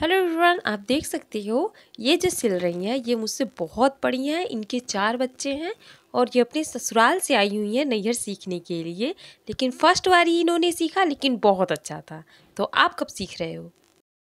hello everyone आप देख सकते हो ये जो सिल रही हैं ये मुझसे बहुत बड़ी हैं इनके चार बच्चे हैं और ये अपने ससुराल से आई हुई हैं नैहर सीखने के लिए लेकिन फर्स्ट बार ही इन्होंने सीखा लेकिन बहुत अच्छा था तो आप कब सीख रहे हो